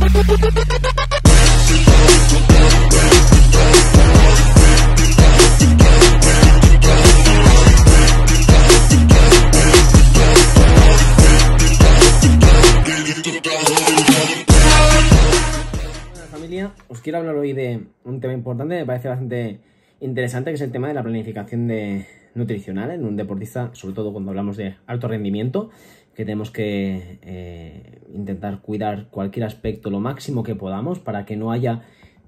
Hola familia, os quiero hablar hoy de un tema importante, me parece bastante interesante, que es el tema de la planificación de, nutricional en un deportista, sobre todo cuando hablamos de alto rendimiento, que tenemos que eh, intentar cuidar cualquier aspecto lo máximo que podamos para que no haya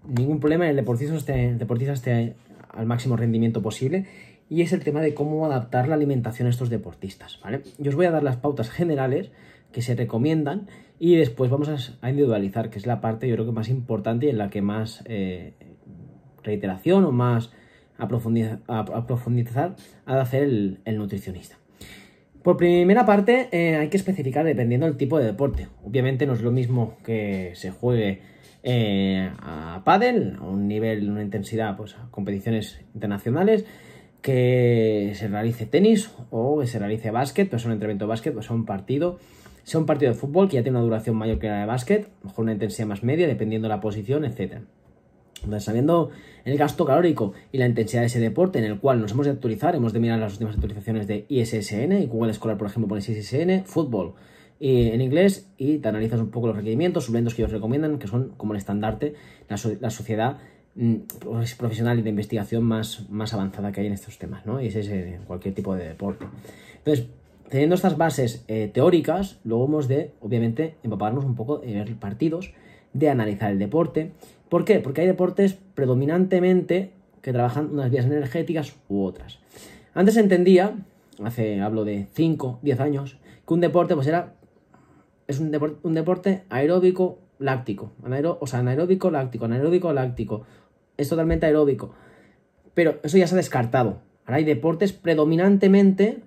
ningún problema en el deportista esté, deportista al máximo rendimiento posible. Y es el tema de cómo adaptar la alimentación a estos deportistas, ¿vale? Yo os voy a dar las pautas generales que se recomiendan y después vamos a individualizar, que es la parte yo creo que más importante y en la que más eh, reiteración o más a profundizar, a, hacer el, nutricionista. Por primera parte, eh, hay que especificar dependiendo del tipo de deporte. Obviamente no es lo mismo que se juegue eh, a pádel, a un nivel, una intensidad, pues a competiciones internacionales, que se realice tenis o que se realice básquet, pues un entrenamiento de básquet, pues un partido, sea un partido de fútbol que ya tiene una duración mayor que la de básquet, mejor una intensidad más media, dependiendo de la posición, etcétera. Entonces, sabiendo el gasto calórico y la intensidad de ese deporte en el cual nos hemos de actualizar, hemos de mirar las últimas actualizaciones de ISSN y Google Scholar, por ejemplo, pones ISSN, fútbol eh, en inglés y te analizas un poco los requerimientos, suplementos que ellos recomiendan, que son como el estandarte, la, sociedad mm, pues, profesional y de investigación más, más avanzada que hay en estos temas, ¿no? Y es cualquier tipo de deporte. Entonces, teniendo estas bases eh, teóricas, luego hemos de, obviamente, empaparnos un poco En eh, ver partidos, de analizar el deporte ¿Por qué? Porque hay deportes predominantemente que trabajan unas vías energéticas u otras. Antes se entendía, hace hablo de 5, 10 años, que un deporte pues era es un, deporte aeróbico láctico, anaero o sea, anaeróbico láctico, anaeróbico láctico. Es totalmente aeróbico. Pero eso ya se ha descartado. Ahora hay deportes predominantemente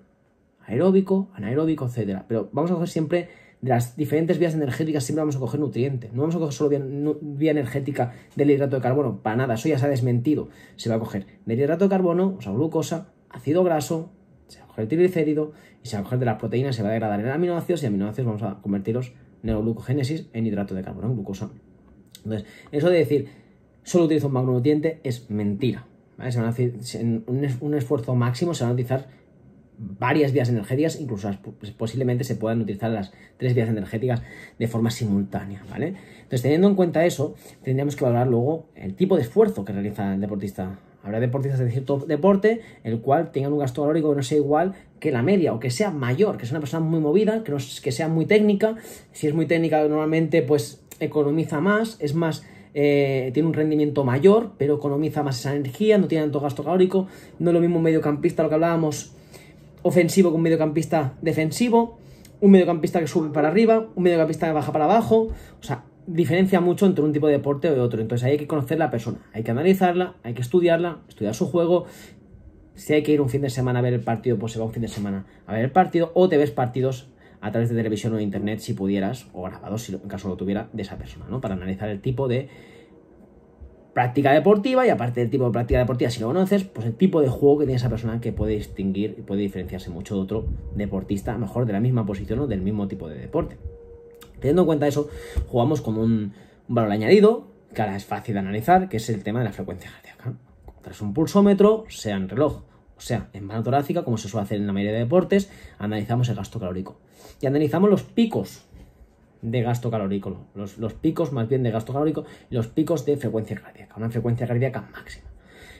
aeróbico, anaeróbico, etcétera, pero vamos a hacer siempre de las diferentes vías energéticas siempre vamos a coger nutrientes. No vamos a coger solo vía, energética del hidrato de carbono, para nada, eso ya se ha desmentido. Se va a coger del hidrato de carbono, o sea, glucosa, ácido graso, se va a coger triglicérido y se va a coger de las proteínas, se va a degradar en aminoácidos y aminoácidos vamos a convertirlos neoglucogénesis en hidrato de carbono, en glucosa. Entonces, eso de decir, solo utilizo un macronutriente es mentira. Se en un, esfuerzo máximo se van a utilizar varias vías energéticas, incluso posiblemente se puedan utilizar las tres vías energéticas de forma simultánea, ¿vale? Entonces, teniendo en cuenta eso, tendríamos que valorar luego el tipo de esfuerzo que realiza el deportista. Habrá deportistas de cierto deporte el cual tenga un gasto calórico que no sea igual que la media o que sea mayor, que sea una persona muy movida, que, no, que sea muy técnica. Si es muy técnica, normalmente pues economiza más, es más eh, tiene un rendimiento mayor, pero economiza más esa energía, no tiene tanto gasto calórico. No es lo mismo un mediocampista, lo que hablábamos ofensivo con un mediocampista defensivo, un mediocampista que sube para arriba, un mediocampista que baja para abajo, o sea, diferencia mucho entre un tipo de deporte o de otro, entonces ahí hay que conocer la persona, hay que analizarla, hay que estudiarla, estudiar su juego, si hay que ir un fin de semana a ver el partido, pues se va un fin de semana a ver el partido, o te ves partidos a través de televisión o internet si pudieras, o grabados si en caso lo tuviera, de esa persona, ¿no? Para analizar el tipo de práctica deportiva y aparte del tipo de práctica deportiva, si lo conoces, pues el tipo de juego que tiene esa persona que puede distinguir y puede diferenciarse mucho de otro deportista, a lo mejor de la misma posición o del mismo tipo de deporte. Teniendo en cuenta eso, jugamos con un valor añadido, que ahora es fácil de analizar, que es el tema de la frecuencia cardíaca. Tras un pulsómetro, sea en reloj, o sea, en mano torácica, como se suele hacer en la mayoría de deportes, analizamos el gasto calórico. Y analizamos los picos de gasto calórico, los, picos más bien de gasto calórico y los picos de frecuencia cardíaca, una frecuencia cardíaca máxima.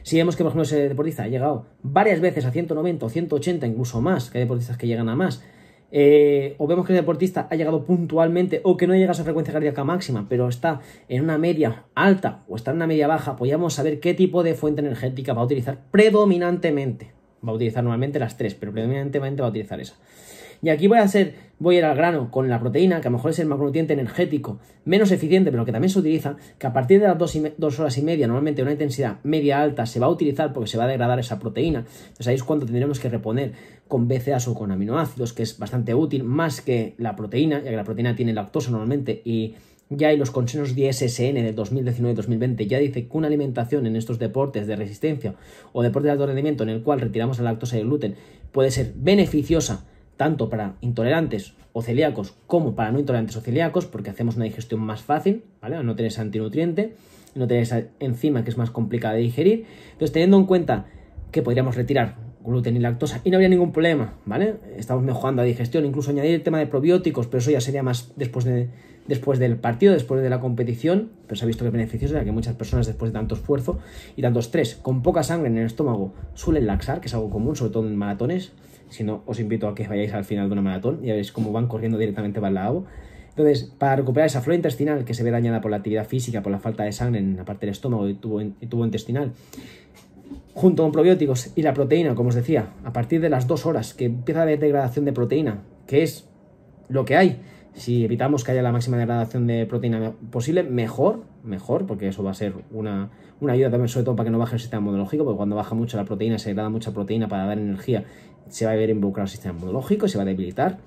Si vemos que, por ejemplo, ese deportista ha llegado varias veces a 190 o 180, incluso más, que hay deportistas que llegan a más, eh, o vemos que el deportista ha llegado puntualmente o que no llega a su frecuencia cardíaca máxima, pero está en una media alta o está en una media baja, podríamos pues saber qué tipo de fuente energética va a utilizar predominantemente. Va a utilizar normalmente las tres, pero predominantemente va a utilizar esa. Y aquí voy a hacer, voy a ir al grano con la proteína, que a lo mejor es el macronutriente energético menos eficiente, pero que también se utiliza, que a partir de las dos, horas y media, normalmente una intensidad media alta, se va a utilizar porque se va a degradar esa proteína. Entonces ahí es cuando tendremos que reponer con BCA o con aminoácidos, que es bastante útil, más que la proteína, ya que la proteína tiene lactosa normalmente y ya hay los consejos de SSN del 2019-2020 ya dice que una alimentación en estos deportes de resistencia o deportes de alto rendimiento en el cual retiramos la lactosa y el gluten puede ser beneficiosa tanto para intolerantes o celíacos como para no intolerantes o celíacos, porque hacemos una digestión más fácil, ¿vale? No tener antinutriente, no tener esa enzima que es más complicada de digerir. Entonces, teniendo en cuenta que podríamos retirar gluten y lactosa y no habría ningún problema, ¿vale? Estamos mejorando la digestión, incluso añadir el tema de probióticos, pero eso ya sería más después, de, después del partido, después de la competición, pero se ha visto que es beneficioso, ya que muchas personas después de tanto esfuerzo y tanto estrés, con poca sangre en el estómago, suelen laxar, que es algo común, sobre todo en maratones, si no, os invito a que vayáis al final de una maratón y veréis cómo van corriendo directamente para el lavabo. Entonces, para recuperar esa flora intestinal que se ve dañada por la actividad física, por la falta de sangre en la parte del estómago y tubo, y intestinal, junto con probióticos y la proteína, como os decía, a partir de las dos horas que empieza la degradación de proteína, que es lo que hay, si evitamos que haya la máxima degradación de proteína posible, mejor, mejor, porque eso va a ser una, ayuda también, sobre todo para que no baje el sistema inmunológico, porque cuando baja mucho la proteína, se degrada mucha proteína para dar energía, se va a ver involucrado el sistema inmunológico, se va a debilitar.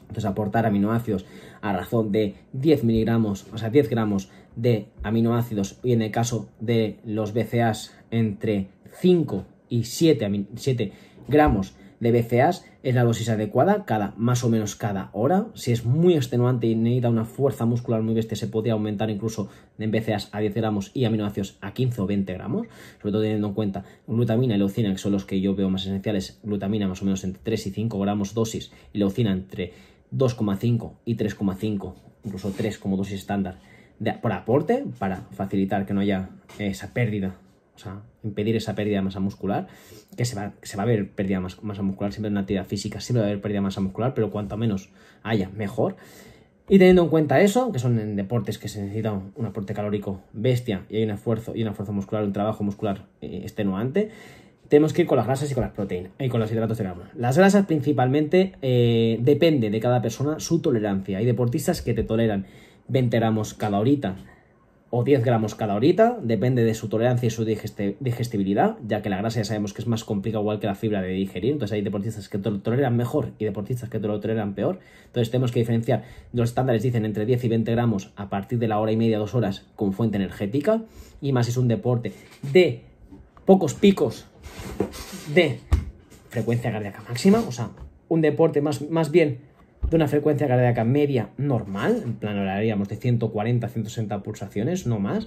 Entonces, aportar aminoácidos a razón de 10 miligramos, o sea, 10 gramos de aminoácidos, y en el caso de los BCAs, entre 5 y 7, 7 gramos de BCAAs es la dosis adecuada, cada más o menos cada hora. Si es muy extenuante y necesita una fuerza muscular muy bestia, se podría aumentar incluso en BCAAs a 10 gramos y aminoácidos a 15 o 20 gramos, sobre todo teniendo en cuenta glutamina y leucina, que son los que yo veo más esenciales, glutamina más o menos entre 3 y 5 gramos dosis y leucina entre 2,5 y 3,5, incluso 3 como dosis estándar por aporte para facilitar que no haya esa pérdida sea, impedir esa pérdida de masa muscular, que se va, se va a ver pérdida de masa muscular, siempre en una actividad física siempre va a haber pérdida de masa muscular, pero cuanto menos haya, mejor. Y teniendo en cuenta eso, que son en deportes que se necesita un, aporte calórico bestia y hay un esfuerzo y una fuerza muscular, un trabajo muscular eh, extenuante, tenemos que ir con las grasas y con las proteínas y con los hidratos de carbono. Las grasas principalmente eh, depende de cada persona su tolerancia. Hay deportistas que te toleran 20 gramos cada horita o 10 gramos cada horita, depende de su tolerancia y su digestibilidad, ya que la grasa ya sabemos que es más complicada igual que la fibra de digerir, entonces hay deportistas que lo toleran mejor y deportistas que lo toleran peor, entonces tenemos que diferenciar, los estándares dicen entre 10 y 20 gramos a partir de la hora y media, dos horas con fuente energética, y más es un deporte de pocos picos de frecuencia cardíaca máxima, o sea, un deporte más, más bien de una frecuencia cardíaca media normal, en plan hablaríamos de 140 160 pulsaciones, no más.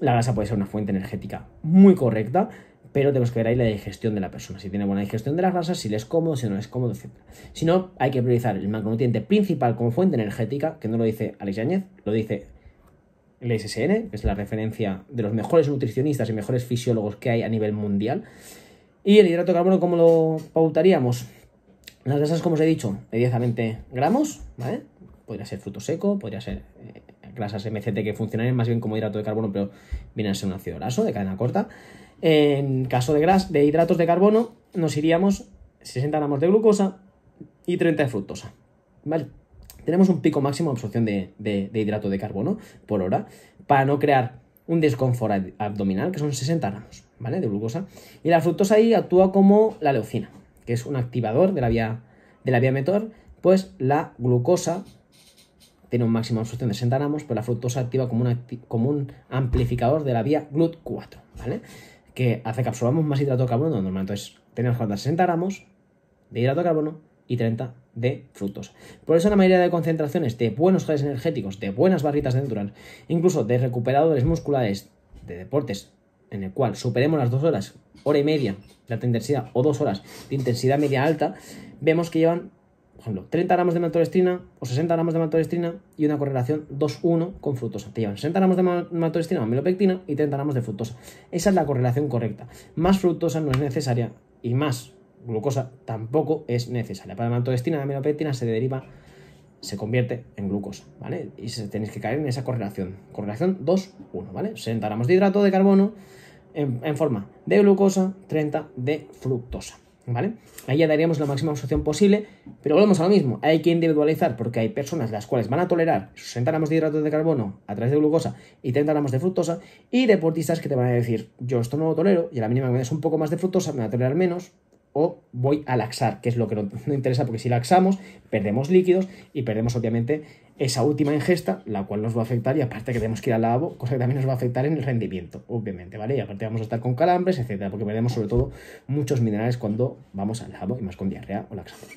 La grasa puede ser una fuente energética muy correcta, pero tenemos que ver ahí la digestión de la persona. Si tiene buena digestión de las grasas, si le es cómodo, si no es cómodo, etc. Si no, hay que priorizar el macronutriente principal como fuente energética, que no lo dice Alex Yáñez, lo dice el SSN, que es la referencia de los mejores nutricionistas y mejores fisiólogos que hay a nivel mundial. Y el hidrato de carbono, ¿cómo lo pautaríamos? Las grasas, como os he dicho, de 10 a 20 gramos, ¿vale? Podría ser fruto seco, podría ser eh, grasas MCT que funcionarían más bien como hidrato de carbono, pero vienen a ser un ácido graso de cadena corta. En caso de, gras de hidratos de carbono, nos iríamos 60 gramos de glucosa y 30 de fructosa, ¿vale? Tenemos un pico máximo de absorción de, de hidrato de carbono por hora para no crear un desconfort abdominal, que son 60 gramos, ¿vale? De glucosa. Y la fructosa ahí actúa como la leucina, que es un activador de la vía, de la vía metor, pues la glucosa tiene un máximo de absorción de 60 gramos, pero la fructosa activa como un, amplificador de la vía GLUT4, ¿vale? Que hace que absorbamos más hidrato de carbono normal. Entonces, tenemos 60 gramos de hidrato de carbono y 30 de fructosa. Por eso la mayoría de concentraciones de buenos geles energéticos, de buenas barritas de natural, incluso de recuperadores musculares, de deportes en el cual superemos las dos horas, hora y media de alta intensidad o dos horas de intensidad media alta, vemos que llevan, por ejemplo, 30 gramos de maltodextrina o 60 gramos de maltodextrina y una correlación 2-1 con fructosa. Te llevan 60 gramos de maltodextrina o melopectina y 30 gramos de fructosa. Esa es la correlación correcta. Más fructosa no es necesaria y más glucosa tampoco es necesaria. Para la maltodextrina la melopectina se deriva se convierte en glucosa, ¿vale? Y se, tenéis que caer en esa correlación. Correlación 2, 1, ¿vale? 60 gramos de hidrato de carbono en, forma de glucosa, 30 de fructosa, ¿vale? Ahí ya daríamos la máxima absorción posible, pero volvemos a lo mismo. Hay que individualizar porque hay personas las cuales van a tolerar 60 gramos de hidrato de carbono a través de glucosa y 30 gramos de fructosa y deportistas que te van a decir, yo esto no lo tolero y a la mínima que me des un poco más de fructosa me va a tolerar menos o voy a laxar, que es lo que no, interesa, porque si laxamos, perdemos líquidos y perdemos obviamente esa última ingesta, la cual nos va a afectar y aparte que tenemos que ir al lavabo, cosa que también nos va a afectar en el rendimiento, obviamente, ¿vale? Y aparte vamos a estar con calambres, etcétera, porque perdemos sobre todo muchos minerales cuando vamos al lavabo y más con diarrea o laxamos.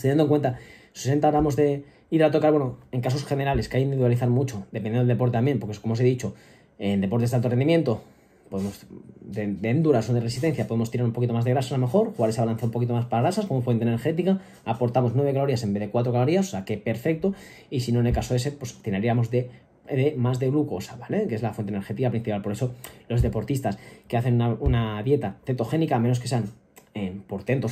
Teniendo en cuenta 60 gramos de hidrato de carbono, en casos generales que hay que individualizar mucho, dependiendo del deporte también, porque como os he dicho, en deportes de alto rendimiento podemos, de, de, o de resistencia, podemos tirar un poquito más de grasa a lo mejor, jugar esa balanza un poquito más para grasas como fuente energética, aportamos 9 calorías en vez de 4 calorías, o sea que perfecto, y si no en el caso ese, pues tiraríamos de, más de glucosa, ¿vale? Que es la fuente energética principal, por eso los deportistas que hacen una, dieta cetogénica, a menos que sean eh,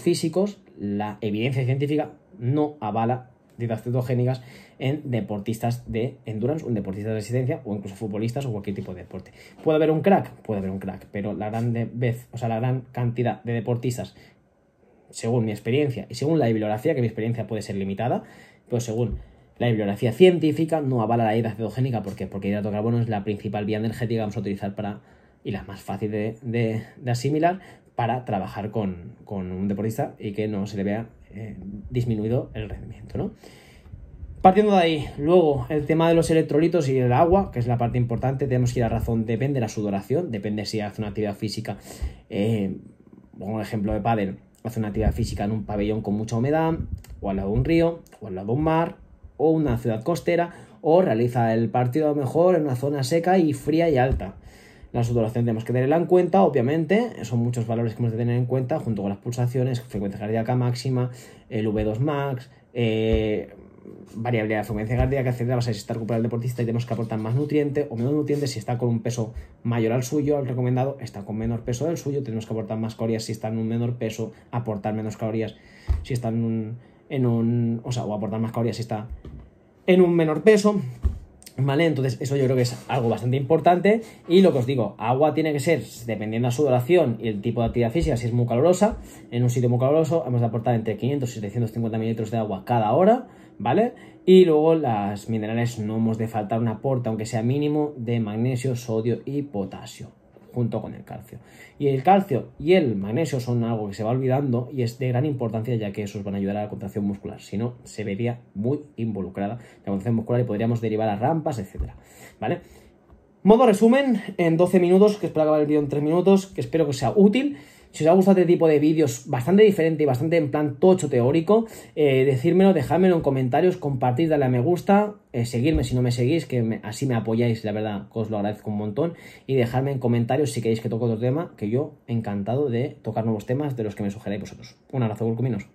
físicos, la evidencia científica no avala dietas cetogénicas en deportistas de endurance, un deportista de resistencia o incluso futbolistas o cualquier tipo de deporte. ¿Puede haber un crack? Puede haber un crack, pero la gran, vez, o sea, la gran cantidad de deportistas, según mi experiencia y según la bibliografía, que mi experiencia puede ser limitada, pues según la bibliografía científica no avala la dieta cetogénica. ¿Por Porque el hidrato carbono es la principal vía energética que vamos a utilizar para y la más fácil de, asimilar para trabajar con, un deportista y que no se le vea eh, disminuido el rendimiento, ¿no? Partiendo de ahí, luego el tema de los electrolitos y el agua, que es la parte importante, tenemos que ir a razón, depende de la sudoración, depende si hace una actividad física, como eh, ejemplo de pádel, hace una actividad física en un pabellón con mucha humedad, o al lado de un río, o al lado de un mar, o una ciudad costera, o realiza el partido mejor en una zona seca y fría y alta. La sudoración tenemos que tenerla en cuenta, obviamente, son muchos valores que hemos de tener en cuenta, junto con las pulsaciones, frecuencia cardíaca máxima, el V2 max, eh, variabilidad de frecuencia cardíaca, etc., vas a necesitar recuperar el deportista y tenemos que aportar más nutrientes o menos nutrientes si está con un peso mayor al suyo, al recomendado, está con menor peso del suyo, tenemos que aportar más calorías si está en un menor peso, aportar menos calorías si está en un, en un o sea, o aportar más calorías si está en un menor peso, entonces eso yo creo que es algo bastante importante y lo que os digo, agua tiene que ser, dependiendo de su duración y el tipo de actividad física, si es muy calurosa, en un sitio muy caluroso hemos de aportar entre 500 y 750 mililitros de agua cada hora, ¿vale? Y luego las minerales no hemos de faltar un aporte, aunque sea mínimo, de magnesio, sodio y potasio, junto con el calcio. Y el calcio y el magnesio son algo que se va olvidando y es de gran importancia ya que esos van a ayudar a la contracción muscular, si no se vería muy involucrada la contracción muscular y podríamos derivar a rampas, etcétera, ¿vale? Modo resumen en 12 minutos, que espero acabar el vídeo en 3 minutos, que espero que sea útil. Si os ha gustado este tipo de vídeos bastante diferente y bastante en plan tocho teórico, eh, decírmelo, dejádmelo en comentarios, compartid, a me gusta, eh, seguirme si no me seguís, que así me apoyáis, la verdad, que os lo agradezco un montón, y dejadme en comentarios si queréis que toque otro tema, que yo encantado de tocar nuevos temas de los que me sugeráis vosotros. Un abrazo, Gulcuminos.